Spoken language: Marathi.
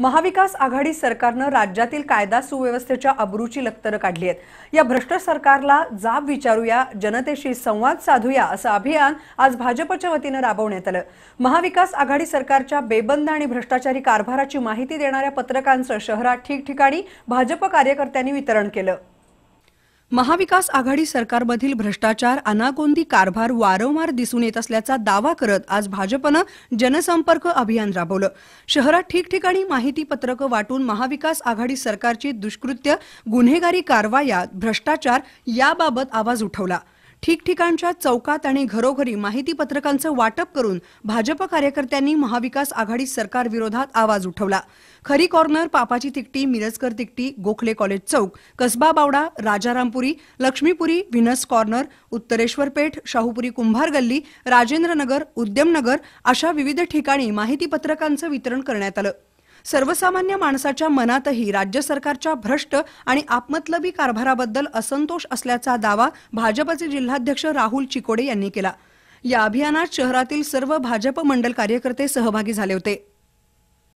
महाविकास आघाडी सरकारनं राज्यातील कायदा सुव्यवस्थेच्या अब्रूची लक्तरं काढली आहेत या भ्रष्ट सरकारला जाब विचारूया जनतेशी संवाद साधूया असं अभियान आज भाजपच्या वतीनं राबवण्यात आलं महाविकास आघाडी सरकारच्या बेबंद आणि भ्रष्टाचारी कारभाराची माहिती देणाऱ्या पत्रकांचं शहरात ठिकठिकाणी भाजप कार्यकर्त्यांनी वितरण केलं महाविकास आघाडी सरकारमधील भ्रष्टाचार अनागोंदी कारभार वारंवार दिसून येत असल्याचा दावा करत आज भाजपनं जनसंपर्क अभियान राबवलं शहरात ठिकठिकाणी माहिती पत्रकं वाटून महाविकास आघाडी सरकारची दुष्कृत्य गुन्हेगारी कारवाया भ्रष्टाचार याबाबत आवाज उठवला ठिकठिकाणच्या चौकात आणि घरोघरी माहिती पत्रकांचं वाटप करून भाजप कार्यकर्त्यांनी महाविकास आघाडी सरकार विरोधात आवाज उठवला खरी कॉर्नर पापाची Tikti Mirajkar Tikti Gokhale College Chowk Kasba Bawda Rajarampuri Laxmipuri Venus Corner Uttareshwar Peth Shahupuri Kumbhar Galli Rajendranagar उद्यमनगर अशा विविध ठिकाणी माहिती पत्रकांचं वितरण करण्यात आलं सर्वसामान्य माणसाच्या मनातही राज्य सरकारच्या भ्रष्ट आणि आपमतलबी कारभाराबद्दल असंतोष असल्याचा दावा भाजपचे जिल्हाध्यक्ष राहुल चिकोडे यांनी केला या अभियानात शहरातील सर्व भाजप मंडल कार्यकर्ते सहभागी झाले होते